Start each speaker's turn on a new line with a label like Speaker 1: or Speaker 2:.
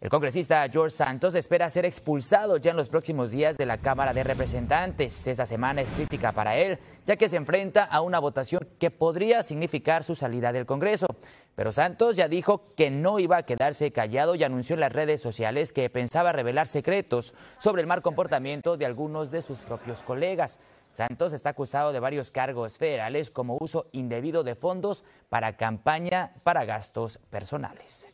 Speaker 1: El congresista George Santos espera ser expulsado ya en los próximos días de la Cámara de Representantes. Esta semana es crítica para él, ya que se enfrenta a una votación que podría significar su salida del Congreso. Pero Santos ya dijo que no iba a quedarse callado y anunció en las redes sociales que pensaba revelar secretos sobre el mal comportamiento de algunos de sus propios colegas. Santos está acusado de varios cargos federales como uso indebido de fondos para campaña para gastos personales.